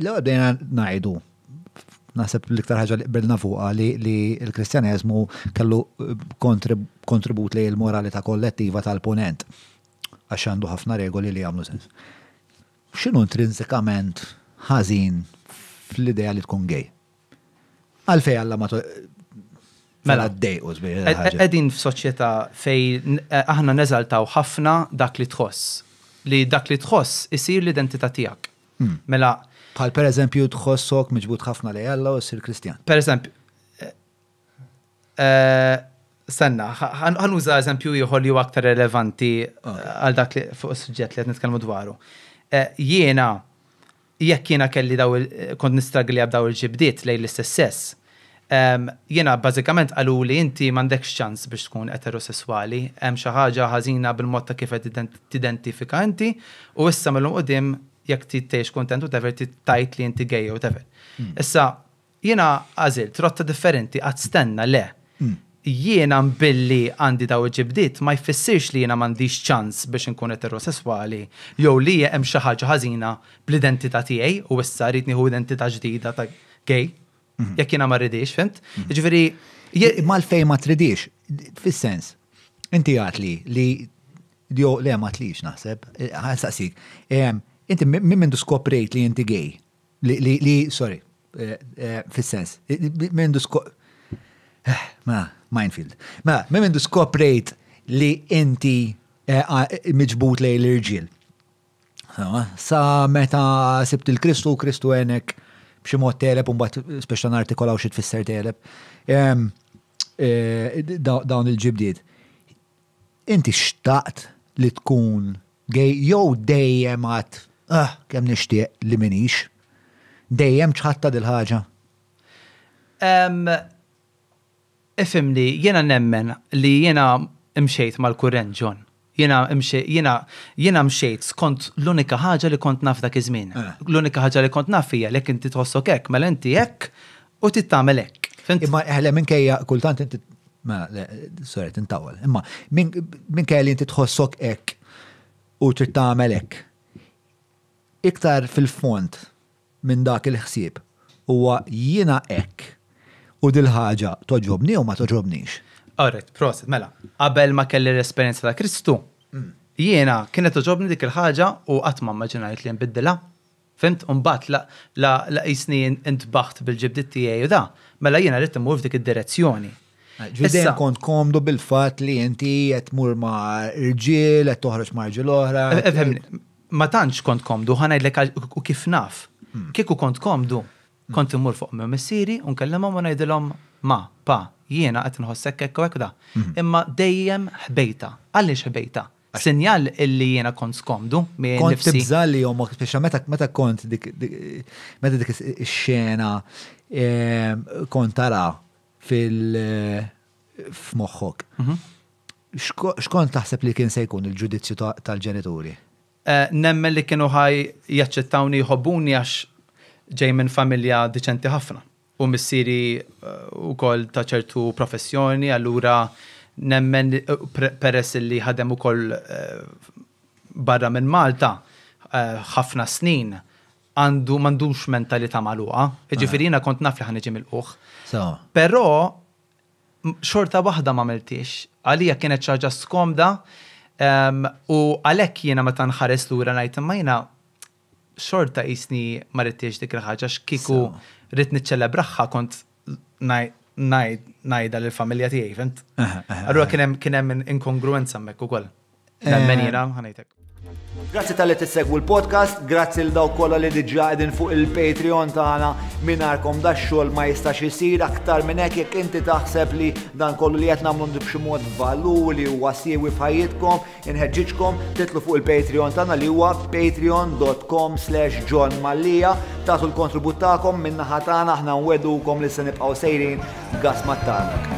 l-għu bdejna najdu, naħseb l-iktar ħagġa li qbilna fuqa li l-kristjanizmu kellu eh, kontribut li l-moralità kollettiva tal-ponent għax għandu ħafna regoli li għamlu sens. X'inhu intrinsikament ħażin fl-idea li tkun gej? Għalfej għalla ma Mela d-dejqu Edin f-soċieta fej eh, aħna neżaltaw ħafna dak li tħoss. Li dak li tħoss isir l-identità tijak. Hmm. Mela, mm Bħal per eżempju tħossok miġbut ħafna li Alla u sir Kristjan. Per eżempju, eh, eh, Sanna, ħanuża eżempju ieħor li aktar relevanti ah. eh, għal dak li fuq is-suġġett li qed nitkellmu dwaru. Jiena jekk jiena kelli daw kont nistragli għab il-ġibdiet lejn l-istess sess. Jiena bażikament qalu li inti m'għandekx ċans biex tkun eterosessuali, hemm xi ħaġa ħażina bil-mod ta' kif qed tidentifika inti u issa mill-qudiem jekk ti tgħix kontent u tever ti tajt li inti gej u tever. Hmm. Issa jiena għażil trotta differenti qatt stenna le. Hmm. Jiena billi għandi daw ġibdiet ma jfissirx li jiena m'għandix ċans biex inkun eterosessuali jew li hemm xi ħaġa ħażina bl-identità tiegħi u issa rrid nieħu identità ġdida ta' gej. Hmm. Jekk jiena ma rridix, fint? Ġifieri mal-fej ma tridix, fis-sens. Inti għatli li li le ma tlix naħseb, eh, ħansaqsik. Inti minn mindu skoprejt li inti gay, Li, li, sorry, eh, eh, fil-sens, mindu skop. Eh, ma, minefield. Ma, minn mindu skoprejt li inti miġbut lej l-irġil. Sa meta sibt il-Kristu, Kristu għenek bximot teleb, un bat speċan artikolaw xit fisser teleb. Dawn il-ġibdiet. Inti xtaqt li tkun gay jow dejjem għat ah, kem nishtiq li minix, dejjem ċħatta dil-ħagġa. li jena nemmen li jena imxejt mal-kurren ġon. Jena mxejt skont l-unika ħaġa li kont naf dak iż-żmien. Eh. L-unika ħaġa li kont naf hija lek inti tħossok hekk, mela inti hekk u tittamel hekk. Imma eħle minkejja kultant inti ma sorry tintawel. Imma minkejja li inti tħossok hekk u tittamel hekk iktar fil-font minn dak il-ħsieb huwa jiena ek u dil-ħaġa toġobni u ma toġobnix. Orret, proset, mela. Qabel ma kelli l-esperienza ta' Kristu, mm. jiena kienet toġobni dik il-ħaġa u għatma maġinajt li nbiddila. Fimt, unbat la jisni intbaħt bil-ġibdit tijaj u da, mela jiena li imur f'dik id-direzzjoni. Ġiden kont komdu bil-fat li inti jett mur ma' irġiel, jett toħroġ ma' irġiel oħra. E- e- ma tantx kont komdu, ħanajdlek u kif naf. Hmm. Kieku kont komdu, kont imur fuq me missieri, unkellema ma ngħidilhom ma, pa, jiena qed nħossek kek u ekda. Hmm. Imma dejjem ħbejta. Għaliex ħbejta? Sinjal illi jiena kont skomdu. Kont tibżalli jomok, speċa meta kont dik, meta dik xena kont tara fil f'moħħok. Mhm. Xkont taħseb li kien se jkun il-ġudizzju tal-ġenituri? Eh, nemmen li kienu ħaj jaċċettawni jħobbuni għax ġej minn familja diċenti ħafna. U missiri eh, u kol ta' ċertu professjoni, allura nemmen eh, peress li ħadem u kol barra minn Malta ħafna snin għandu mandux mentalità maluqa. Ġifirina kont naf li ħanġi il uħ Pero xorta waħda ma' meltiex, għalija kienet ċaġa skomda U għalek jena ma tanħares l-ura najt imma jena xorta jisni marittiex dik il-ħagġa x'kiku rritni ċelebraħħa kont najda l-familja tiegħi, fint? Allura kien hemm inkongruenza hemmhekk ukoll. Dan menjera ħanejtek. Grazzi tal-li t-segwu l-podcast, grazzi l-daw kolla li diġa edin fuq il-Patreon tagħna minnarkom da xogħol ma jistax isir aktar minn hekk jekk inti taħseb li dan kollu li qed nagħmlu b'xi mod valur li huwa siewi f'ħajjitkom, inħeġġitkom titlu fuq il-Patreon tagħna li huwa patreon.com slash John Mallija tagħtu l-kontribut tagħkom minn naħa tagħna aħna nwedukom li se nibqgħu sejrin gas mat